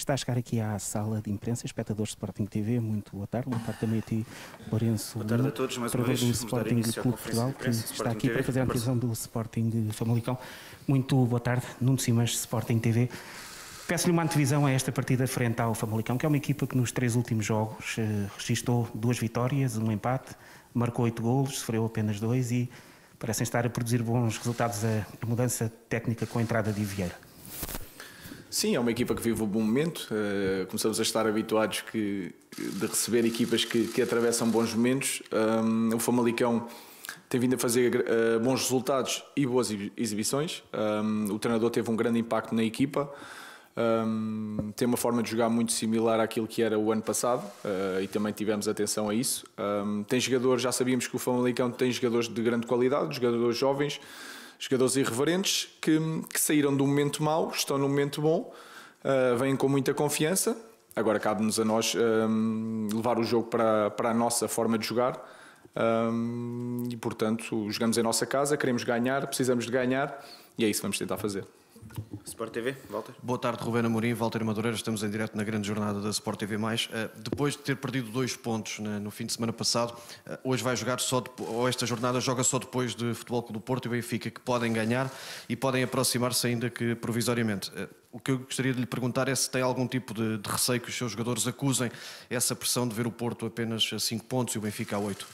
Está a chegar aqui à sala de imprensa, espectadores de Sporting TV, muito boa tarde, boa tarde também a ti, Lourenço. Boa tarde a todos, mais uma vez. do Sporting Clube Portugal, que está aqui TV. para fazer a antevisão do Sporting Famalicão. Muito boa tarde, Nuno Simas, Sporting TV. Peço-lhe uma antevisão a esta partida frente ao Famalicão, que é uma equipa que nos três últimos jogos eh, registrou duas vitórias, um empate, marcou oito golos, sofreu apenas dois e parecem estar a produzir bons resultados a mudança técnica com a entrada de Vieira. Sim, é uma equipa que vive o bom momento. Uh, começamos a estar habituados que, de receber equipas que, que atravessam bons momentos. o Famalicão tem vindo a fazer uh, bons resultados e boas exibições. o treinador teve um grande impacto na equipa. Um, tem uma forma de jogar muito similar àquilo que era o ano passado uh, e também tivemos atenção a isso. tem jogadores, já sabíamos que o Famalicão tem jogadores de grande qualidade, jogadores jovens jogadores irreverentes que, que saíram de um momento mau, estão num momento bom, uh, vêm com muita confiança. Agora cabe-nos a nós um, ah, levar o jogo para, para a nossa forma de jogar. Um, ah, e portanto, jogamos em nossa casa, queremos ganhar, precisamos de ganhar e é isso que vamos tentar fazer. Sport TV, Walter. Boa tarde, Rubén Amorim, Walter Madureira. Estamos em direto na grande jornada da Sport TV+. Uh, eh, depois de ter perdido dois pontos né, no fim de semana passado, uh, hoje vai jogar só, de, ou esta jornada joga só depois de Futebol Clube do Porto e Benfica, que podem ganhar e podem aproximar-se ainda que provisoriamente. Uh, o que eu gostaria de lhe perguntar é se tem algum tipo de, de receio que os seus jogadores acusem essa pressão de ver o Porto apenas a 5 pontos e o Benfica a 8.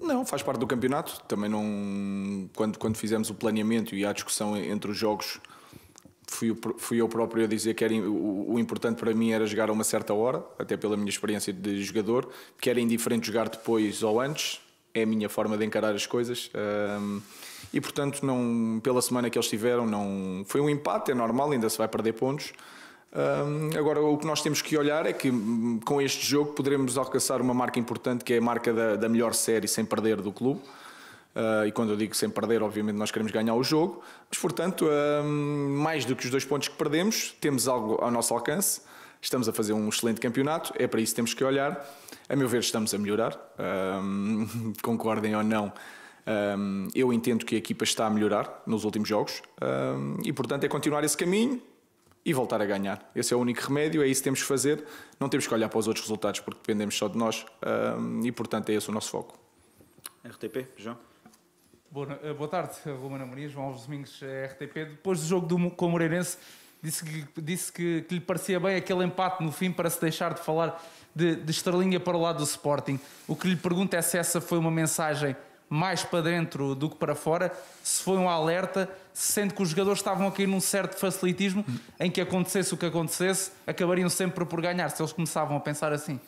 Não, faz parte do campeonato. Também não. Quando, quando fizemos o planeamento e a discussão entre os jogos, fui, fui eu próprio a dizer que era, o, o, importante para mim era jogar a uma certa hora, até pela minha experiência de jogador, que era indiferente jogar depois ou antes. É a minha forma de encarar as coisas. Um, e portanto, não, pela semana que eles tiveram, não foi um empate, é normal, ainda se vai perder pontos um, agora, o que nós temos que olhar é que hum, com este jogo poderemos alcançar uma marca importante que é a marca da, da melhor série sem perder do clube. Uh, e quando eu digo sem perder, obviamente nós queremos ganhar o jogo, mas portanto, mais do que os dois pontos que perdemos, temos algo ao nosso alcance. Estamos a fazer um excelente campeonato, é para isso que temos que olhar. A meu ver, estamos a melhorar. concordem ou não, eu entendo que a equipa está a melhorar nos últimos jogos e, portanto, é continuar esse caminho e voltar a ganhar. Esse é o único remédio, é isso que temos que fazer. Não temos que olhar para os outros resultados porque dependemos só de nós e, portanto, é esse o nosso foco. RTP, João. Boa, eh, boa tarde, Romana eh, Maria, João Alves Domingos, eh, RTP. Depois do jogo do, com o Moreirense, disse, que, disse que, que, lhe parecia bem aquele empate no fim para se deixar de falar de, de Estrelinha para o lado do Sporting. O que lhe pergunto é se essa foi uma mensagem mais para dentro do que para fora, se foi um alerta, sendo que os jogadores estavam aqui num certo facilitismo em que acontecesse o que acontecesse, acabariam sempre por ganhar, se eles começavam a pensar assim.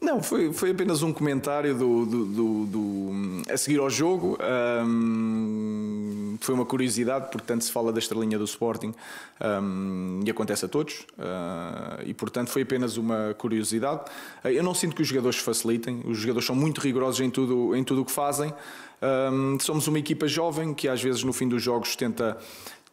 Não, foi, foi apenas um comentário do, do, do, do a seguir ao jogo. Um foi uma curiosidade, porque tanto se fala da estrelinha do Sporting um, e acontece a todos, uh, e portanto foi apenas uma curiosidade. Uh, eu não sinto que os jogadores facilitem, os jogadores são muito rigorosos em tudo o em tudo que fazem. Um, somos uma equipa jovem que às vezes no fim dos jogos tenta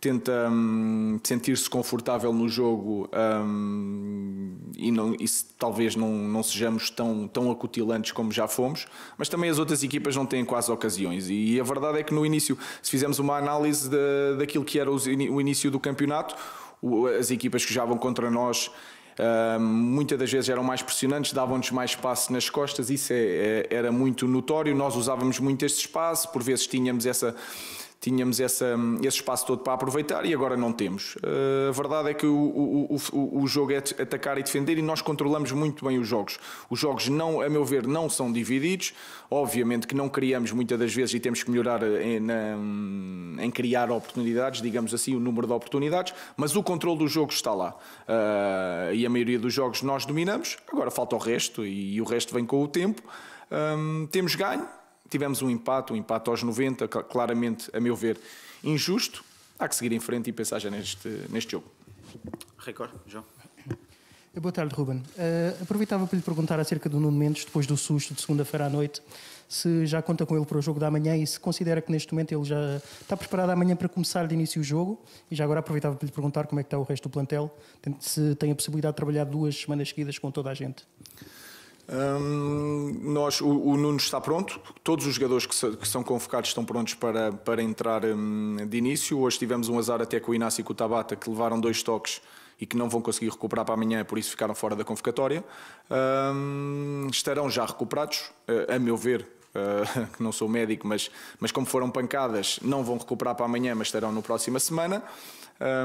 tenta hum, sentir-se confortável no jogo hum, e, não, e se, talvez não, não sejamos tão, tão acutilantes como já fomos, mas também as outras equipas não têm quase ocasiões. E a verdade é que no início, se fizermos uma análise de, daquilo que era os, o início do campeonato, o, as equipas que jogavam contra nós. Uh, muitas das vezes eram mais pressionantes, davam-nos mais espaço nas costas, isso é, é, era muito notório. Nós usávamos muito este espaço, por vezes tínhamos essa tínhamos essa, esse espaço todo para aproveitar e agora não temos. Uh, a verdade é que o, o, o, o, jogo é atacar e defender e nós controlamos muito bem os jogos. Os jogos, não, a meu ver, não são divididos. Obviamente que não criamos muitas das vezes e temos que melhorar em, eh, na, em criar oportunidades, digamos assim, o número de oportunidades, mas o controle do jogo está lá. Uh, e a maioria dos jogos nós dominamos, agora falta o resto e, e o resto vem com o tempo. Um, temos ganho, tivemos um empate, um empate aos 90, claramente, a meu ver, injusto. Há que seguir em frente e pensar já neste, neste jogo. Record, João. Eh, boa tarde, Ruben. Uh, aproveitava para lhe perguntar acerca do Nuno Mendes, depois do susto de segunda-feira à noite, se já conta com ele para o jogo da manhã e se considera que neste momento ele já está preparado amanhã para começar de início o jogo. E já agora aproveitava para lhe perguntar como é que está o resto do plantel, se tem a possibilidade de trabalhar duas semanas seguidas com toda a gente. Hum, nós, o, o, Nuno está pronto, todos os jogadores que, se, que são convocados estão prontos para, para entrar hum, de início. Hoje tivemos um azar até com o Inácio e com o Tabata que levaram dois toques e que não vão conseguir recuperar para amanhã, por isso ficaram fora da convocatória. Hum, estarão já recuperados, a meu ver, eh, que não sou médico, mas, mas como foram pancadas, não vão recuperar para amanhã, mas estarão na próxima semana.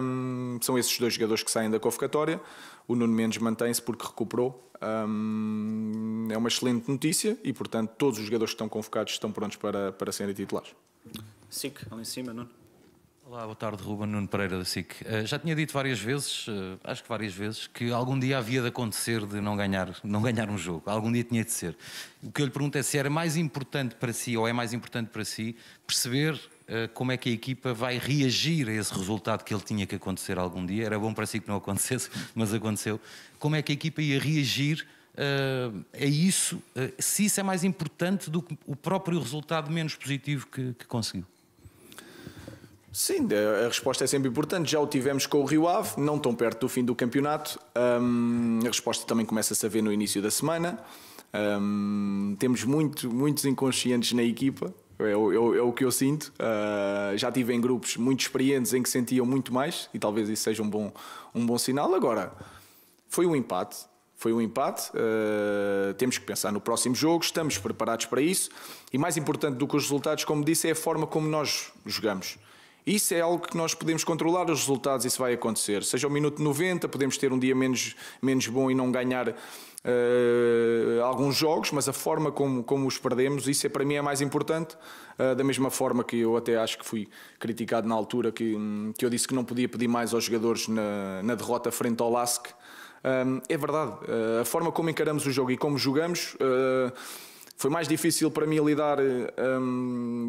Um, são esses dois jogadores que saem da convocatória. O Nuno Mendes mantém-se porque recuperou. Um, é uma excelente notícia e, portanto, todos os jogadores que estão convocados estão prontos para, para serem titulares. SIC, ali em cima, Nuno. Olá, boa tarde, Ruben Nuno Pereira da SIC. Uh, já tinha dito várias vezes, uh, acho que várias vezes, que algum dia havia de acontecer de não ganhar, não ganhar um jogo. Algum dia tinha de ser. O que eu lhe pergunto é se era mais importante para si, ou é mais importante para si, perceber uh, como é que a equipa vai reagir a esse resultado que ele tinha que acontecer algum dia. Era bom para si que não acontecesse, mas aconteceu. Como é que a equipa ia reagir uh, a isso, se isso é mais importante do que o próprio resultado menos positivo que, que conseguiu? Sim, a resposta é sempre importante. Já o tivemos com o Rio Ave, não tão perto do fim do campeonato. Um, a resposta também começa-se a ver no início da semana. Um, temos muito, muitos inconscientes na equipa, é, o, é o é que eu sinto. Uh, já tive em grupos muito experientes em que sentiam muito mais, e talvez isso seja um bom, um bom sinal. Agora, foi um empate. Foi um empate. Uh, temos que pensar no próximo jogo, estamos preparados para isso. E mais importante do que os resultados, como disse, é a forma como nós jogamos. Isso é algo que nós podemos controlar os resultados, isso vai acontecer. Seja o minuto 90, podemos ter um dia menos, menos bom e não ganhar uh, alguns jogos, mas a forma como, como os perdemos, isso é, para mim é mais importante. Uh, da mesma forma que eu até acho que fui criticado na altura, que, hum, que eu disse que não podia pedir mais aos jogadores na, na derrota frente ao LASC. Uh, hum, é verdade, eh, a forma como encaramos o jogo e como jogamos foi mais difícil para mim lidar um,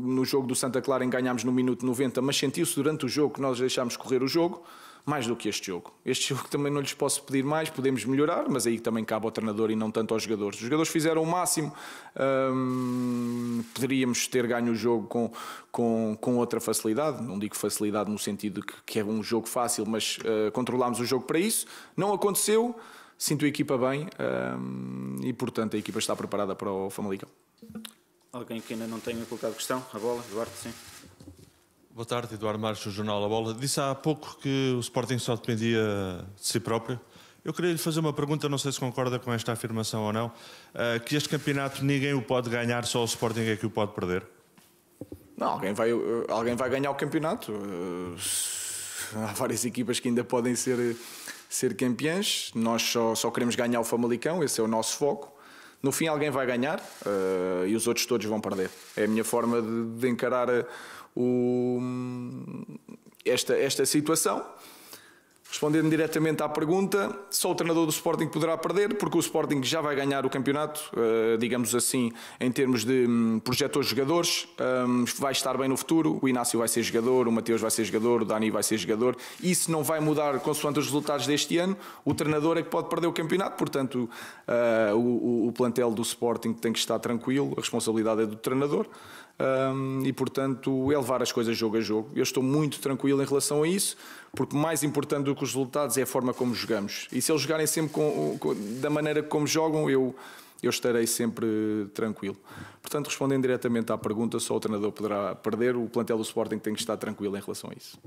no jogo do Santa Clara em ganharmos no minuto 90, mas sentiu-se durante o jogo que nós deixámos correr o jogo, mais do que este jogo. Este jogo também não lhes posso pedir mais, podemos melhorar, mas aí também cabe ao treinador e não tanto aos jogadores. Os jogadores fizeram o máximo, um, poderíamos ter ganho o jogo com, com, com outra facilidade, não digo facilidade no sentido que, que é um jogo fácil, mas uh, controlámos o jogo para isso, não aconteceu sinto a equipa bem um, e, portanto, a equipa está preparada para o Famalicão. Alguém que ainda não tenha colocado questão? A bola, Eduardo, sim. Boa tarde, Eduardo Marques, do Jornal A Bola. Disse há pouco que o Sporting só dependia de si próprio. Eu queria lhe fazer uma pergunta, não sei se concorda com esta afirmação ou não, eh, que este campeonato ninguém o pode ganhar, só o Sporting é que o pode perder. Não, alguém vai, alguém vai ganhar o campeonato. Eh, há várias equipas que ainda podem ser ser campeões nós só, só queremos ganhar o Famalicão, esse é o nosso foco. No fim, alguém vai ganhar uh, e os outros todos vão perder. É a minha forma de, de encarar eh, o, hum, esta, esta situação. Respondendo diretamente à pergunta, só o treinador do Sporting poderá perder, porque o Sporting já vai ganhar o campeonato, eh, digamos assim, em termos de hum, projetores jogadores, hum, vai estar bem no futuro, o Inácio vai ser jogador, o Mateus vai ser jogador, o Dani vai ser jogador, isso não vai mudar consoante os resultados deste ano, o treinador é que pode perder o campeonato, portanto eh, o plantel do Sporting tem que estar tranquilo, a responsabilidade é do treinador, hum, e portanto é levar as coisas jogo a jogo, eu estou muito tranquilo em relação a isso, porque mais importante do que os resultados é a forma como jogamos. E se eles jogarem sempre com, com, da maneira como jogam, eu, eu estarei sempre tranquilo. Portanto, respondendo diretamente à pergunta, só o treinador poderá perder, o plantel do Sporting tem que estar tranquilo em relação a isso.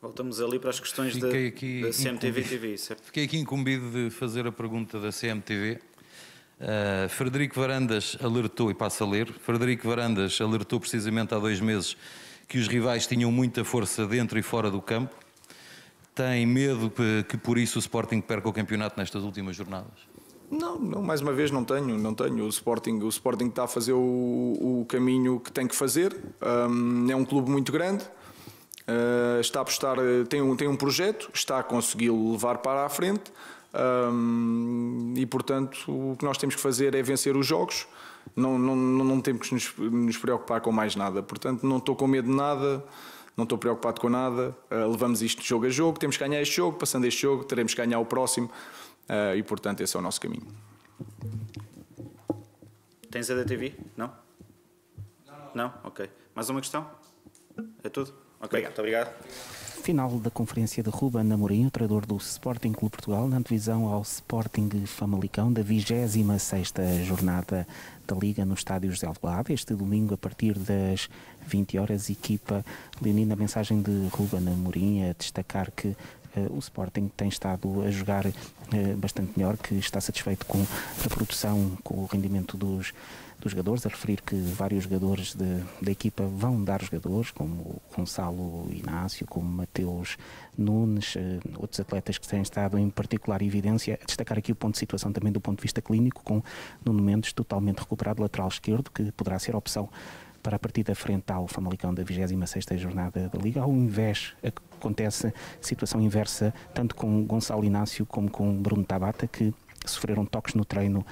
Voltamos ali para as questões da, da CMTV TV, certo? Fiquei aqui incumbido de fazer a pergunta da CMTV. Uh, ah, Frederico Varandas alertou, e passa a ler, Frederico Varandas alertou precisamente há dois meses que os rivais tinham muita força dentro e fora do campo tem medo que por isso o Sporting perca o campeonato nestas últimas jornadas? Não, não, mais uma vez não tenho, não tenho. O Sporting, o Sporting está a fazer o, o caminho que tem que fazer. Um, é um clube muito grande. Uh, está a apostar, eh, tem um, tem um projeto, está a consegui-lo levar para a frente. Um, e portanto, o que nós temos que fazer é vencer os jogos. Não, não, não temos que nos, nos preocupar com mais nada. Portanto, não estou com medo de nada não estou preocupado com nada, uh, levamos isto jogo a jogo, temos que ganhar este jogo, passando este jogo, teremos que ganhar o próximo uh, e, portanto, esse é o nosso caminho. Tens a da TV? Não? Não? não. não? Ok. Mais uma questão? É tudo? Ok, obrigado. Muito obrigado. Final da conferência de Ruben Amorim, o treinador do Sporting Clube Portugal, na divisão ao Sporting Famalicão da 26ª jornada da Liga no estádio José Alvalade. Este domingo, a partir das 20 horas, equipa Leonina, a mensagem de Ruben Amorim a destacar que eh, o Sporting tem estado a jogar eh, bastante melhor, que está satisfeito com a produção, com o rendimento dos dos jogadores, a referir que vários jogadores de, da equipa vão dar jogadores, como o Gonçalo Inácio, como Mateus Nunes, eh, outros atletas que têm estado em particular evidência, destacar aqui o ponto de situação também do ponto de vista clínico, com Nuno Mendes totalmente recuperado lateral esquerdo, que poderá ser opção para a partida frente ao Famalicão da 26ª jornada da Liga. Ao invés, acontece situação inversa tanto com Gonçalo Inácio como com Bruno Tabata, que sofreram toques no treino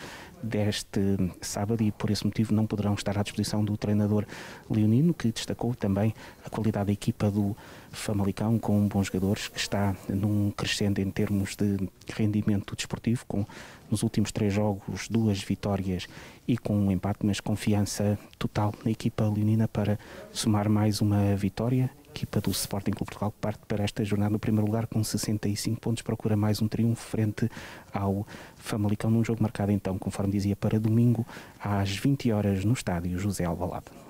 deste sábado e por esse motivo não poderão estar à disposição do treinador leonino, que destacou também a qualidade da equipa do Famalicão, com bons jogadores, que está num crescendo em termos de rendimento desportivo, com nos últimos três jogos duas vitórias e com um empate, mas confiança total na equipa leonina para somar mais uma vitória equipa do Sporting Clube Portugal que parte para esta jornada no primeiro lugar com 65 pontos, procura mais um triunfo frente ao Famalicão num jogo marcado então, conforme dizia, para domingo às 20 horas no estádio José Alvalade.